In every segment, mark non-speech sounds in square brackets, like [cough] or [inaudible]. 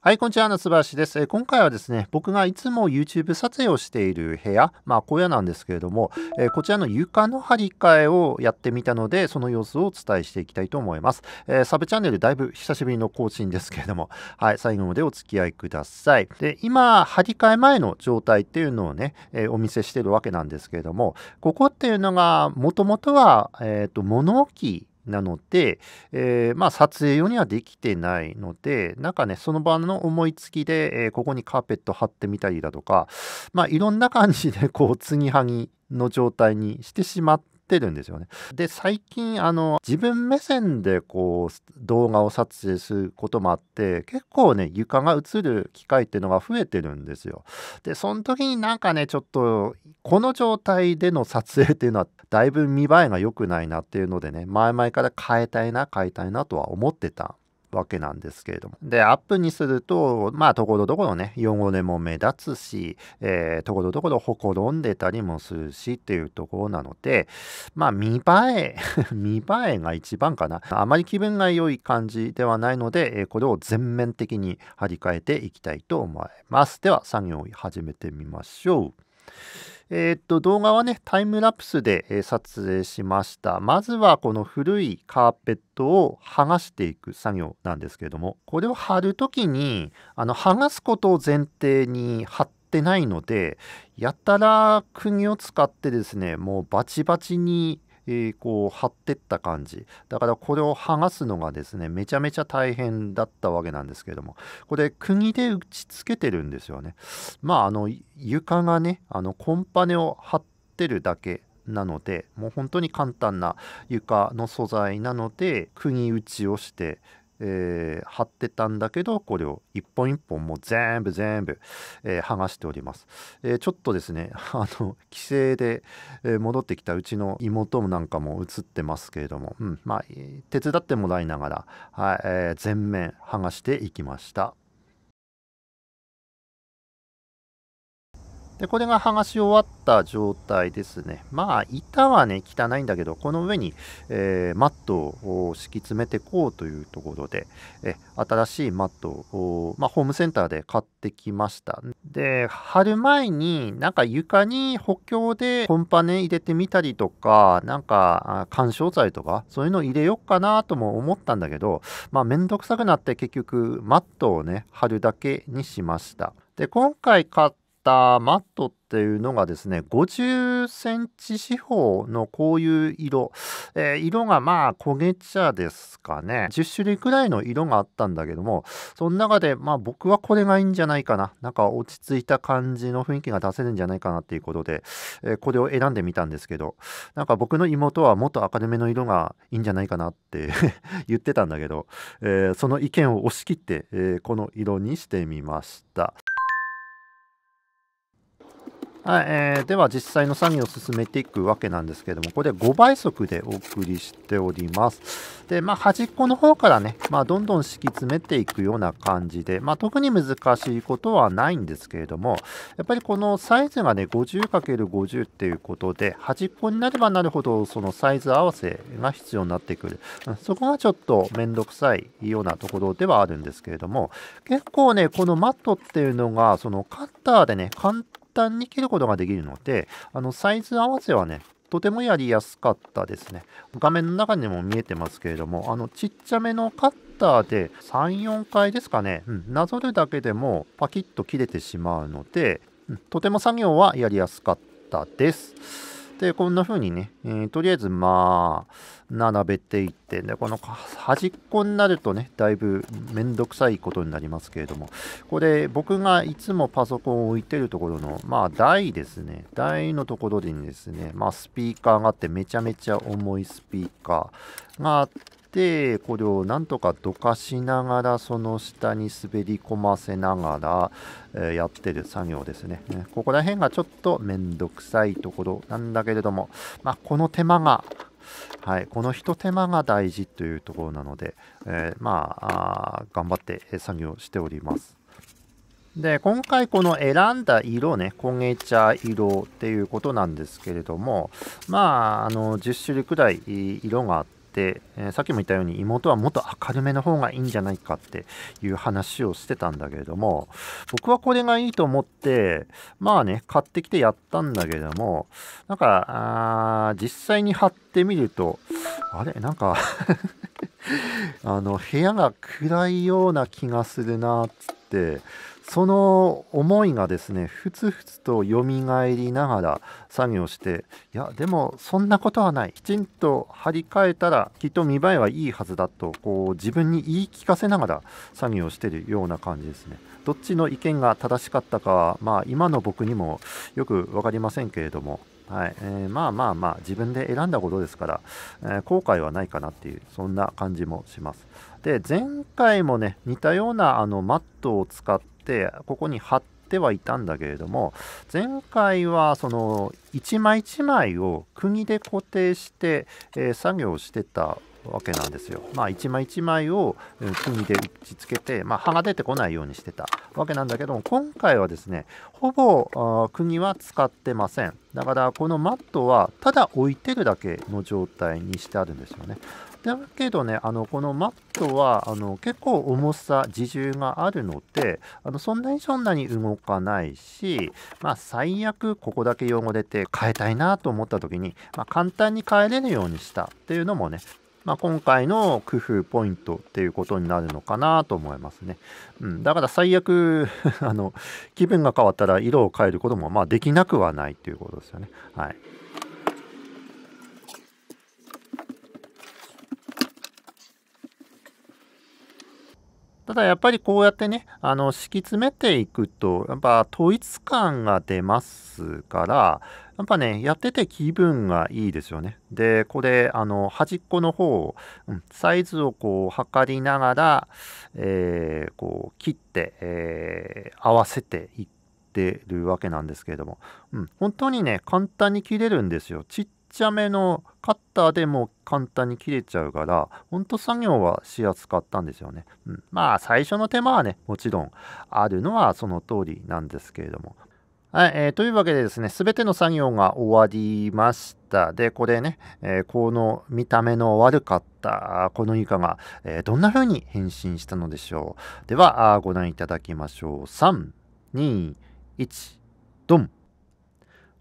はい、こんにちは、夏林です。え今回はですね、僕がいつも YouTube 撮影をしている部屋、まあ、小屋なんですけれども、えこちらの床の張り替えをやってみたので、その様子をお伝えしていきたいと思います。えー、サブチャンネル、だいぶ久しぶりの更新ですけれども、はい、最後までお付き合いください。で、今、張り替え前の状態っていうのをね、えー、お見せしてるわけなんですけれども、ここっていうのが、もともとは、えっ、ー、と、物置なので、えー、まあ、撮影用にはできてないのでなんかねその場の思いつきで、えー、ここにカーペット貼ってみたりだとかまあいろんな感じでこう継ぎはぎの状態にしてしまっってるんですよね。で最近あの自分目線でこう動画を撮影することもあって結構ね床が映る機会っていうのが増えてるんですよ。でその時になんかねちょっとこの状態での撮影っていうのはだいぶ見栄えが良くないなっていうのでね前々から変えたいな変えたいなとは思ってたわけなんですけれども。で、アップにすると、まあ、ところどころね、汚れも目立つし、えー、ところどころほころんでたりもするしっていうところなので、まあ、見栄え、[laughs] 見栄えが一番かな。あまり気分が良い感じではないので、えこれを全面的に張り替えていきたいと思います。では、作業を始めてみましょう。えー、っと、動画はね、タイムラプスで、え撮影しました。まずはこの古いカーペットを剥がしていく作業なんですけれども、これを貼る時に、あの、剥がすことを前提に貼ってないので、やたら釘を使ってですね、もうバチバチにえー、こう張ってった感じだからこれを剥がすのがですねめちゃめちゃ大変だったわけなんですけどもこれ釘で打ち付けてるんですよねまああの床がねあのコンパネを張ってるだけなのでもう本当に簡単な床の素材なので釘打ちをしてえー、貼ってたんだけどこれを一本一本もう全部全部、えー、剥がしております、えー、ちょっとですね [laughs] あの帰省で、え戻ってきたうちの妹なんかも映ってますけれども、うん、まあ手伝ってもらいながら、はいえ全面剥がしていきましたで、これが剥がし終わった状態ですね。まあ、板はね、汚いんだけど、この上に、えー、マットを敷き詰めてこうというところで、え新しいマットを、まあ、ホームセンターで買ってきました。で、貼る前に、なんか床に補強でコンパネ入れてみたりとか、なんか、緩衝材とか、そういうの入れようかなとも思ったんだけど、まあ、めんどくさくなって結局、マットをね、貼るだけにしました。で、今回買ったたマットっていうのがですね50センチ四方のこういう色、えー、色がまあ焦げ茶ですかね10種類くらいの色があったんだけどもその中でまあ僕はこれがいいんじゃないかななんか落ち着いた感じの雰囲気が出せるんじゃないかなっていうことで、えー、これを選んでみたんですけどなんか僕の妹はもっと明るめの色がいいんじゃないかなって [laughs] 言ってたんだけど、えー、その意見を押し切って、えこの色にしてみましたはいえー、では実際の作業を進めていくわけなんですけども、これ5倍速でお送りしております。で、まあ、端っこの方からね、まあ、どんどん敷き詰めていくような感じで、まあ、特に難しいことはないんですけれども、やっぱりこのサイズがね、50×50 っていうことで、端っこになればなるほど、そのサイズ合わせが必要になってくる。そこがちょっとめんどくさいようなところではあるんですけれども、結構ね、このマットっていうのが、そのカッターでね、簡単単に切ることができるので、あのサイズ合わせはね、とてもやりやすかったですね。画面の中にも見えてますけれども、あのちっちゃめのカッターで3、4回ですかね、うん、なぞるだけでもパキッと切れてしまうので、うん、とても作業はやりやすかったです。で、こんな風にね、えー、とりあえずまあ、並べていって、で、この端っこになるとね、だいぶめんどくさいことになりますけれども、これ、僕がいつもパソコンを置いてるところの、まあ、台ですね。台のところにですね、まあ、スピーカーがあって、めちゃめちゃ重いスピーカーがあって、でこれをなんとかどかしながらその下に滑り込ませながら、えやってる作業ですねここら辺がちょっとめんどくさいところなんだけれども、まあ、この手間がはい、このひと手間が大事というところなので、えー、まあ頑張って作業しております。で今回この選んだ色ね焦げ茶色っていうことなんですけれどもまああの10種類くらい色があって、えー、さっきも言ったように妹はもっと明るめの方がいいんじゃないかっていう話をしてたんだけれども僕はこれがいいと思ってまあね買ってきてやったんだけれどもなんか実際に貼ってみるとあれなんか [laughs] あの部屋が暗いような気がするなっつってその思いがですねふつふつとよみがえりながら作業していやでもそんなことはないきちんと張り替えたらきっと見栄えはいいはずだとこう自分に言い聞かせながら作業してるような感じですねどっちの意見が正しかったかはまあ今の僕にもよく分かりませんけれどもはいえー、まあまあまあ自分で選んだことですから、えー、後悔はないかなっていうそんな感じもしますで前回もね似たようなあのマットを使ってここに貼ってはいたんだけれども前回はその一枚一枚を釘で固定して、えー、作業してたわけなんですよ。まあ、一枚一枚を釘で打ち付けて、まあ、刃が出てこないようにしてたわけなんだけども、今回はですね、ほぼ釘は使ってません。だから、このマットはただ置いてるだけの状態にしてあるんですよね。だけどね、あのこのマットはあの結構重さ、自重があるので、あのそんなにそんなに動かないし、まあ、最悪ここだけ汚れて変えたいなと思った時に、まあ、簡単に変えれるようにしたっていうのもね、まあ、今回の工夫ポイントっていうことになるのかなと思いますね。うん、だから最悪 [laughs] あの気分が変わったら色を変えることもまあできなくはないっていうことですよね。はいただやっぱりこうやってね、あの、敷き詰めていくと、やっぱ統一感が出ますから、やっぱね、やってて気分がいいですよね。で、これ、あの、端っこの方を、うん、サイズをこう、測りながら、えー、こう、切って、えー、合わせていってるわけなんですけれども、うん、本当にね、簡単に切れるんですよ。ちっちゃめのカッターでも簡単に切れちゃうから、ほんと作業はしやすかったんですよね。うん、まあ、最初の手間はね、もちろんあるのはその通りなんですけれども、はい、えー、というわけでですね、すべての作業が終わりました。で、これね、えー、この見た目の悪かったこのイカが、えー、どんな風に変身したのでしょう。では、あご覧いただきましょう。3、2、1、ドン。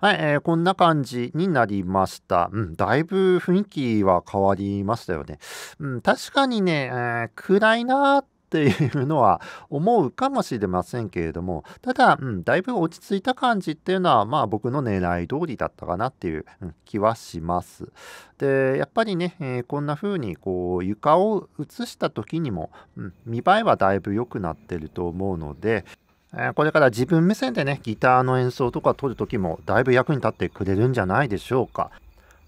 はい、えー、こんな感じになりました。うん、だいぶ雰囲気は変わりましたよね。うん、確かにね、えー、暗いなーってっていうのは思うかもしれませんけれども、[laughs] ただ、うん、だいぶ落ち着いた感じっていうのは、まあ僕の狙い通りだったかなっていう、うん、気はします。で、やっぱりね、えー、こんな風にこう床を移した時にも、うん、見栄えはだいぶ良くなってると思うので、これから自分目線でね、ギターの演奏とか撮る時もだいぶ役に立ってくれるんじゃないでしょうか。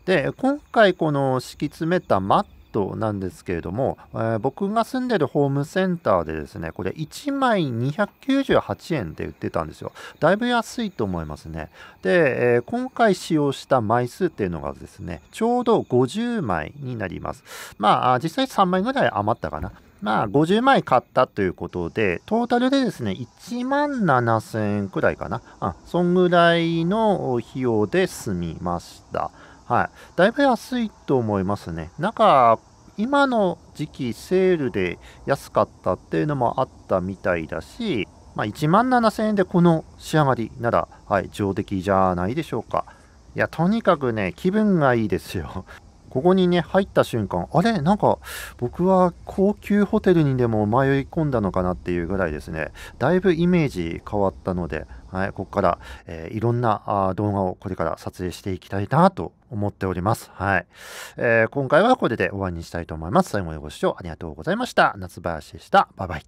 で、今回この敷き詰めたマットなんですけれども、えー、僕が住んでるホームセンターでですね、これ1枚298円で売ってたんですよ。だいぶ安いと思いますね。で、えー、今回使用した枚数っていうのがですね、ちょうど50枚になります。まあ、実際3枚ぐらい余ったかな。まあ、50枚買ったということで、トータルでですね、1万7000円くらいかな。あ、そんぐらいの費用で済みました。はい、だいぶ安いと思いますね。なんか、今の時期セールで安かったっていうのもあったみたいだし、まあ、1万7000円でこの仕上がりなら、はい、上出来じゃないでしょうか。いや、とにかくね、気分がいいですよ。[laughs] ここにね、入った瞬間、あれなんか、僕は高級ホテルにでも迷い込んだのかなっていうぐらいですね、だいぶイメージ変わったので、はい、ここから、えー、いろんなあ動画をこれから撮影していきたいなと思っております。はい、えー、今回はこれで終わりにしたいと思います。最後までご視聴ありがとうございました。夏林でした。バイバイ。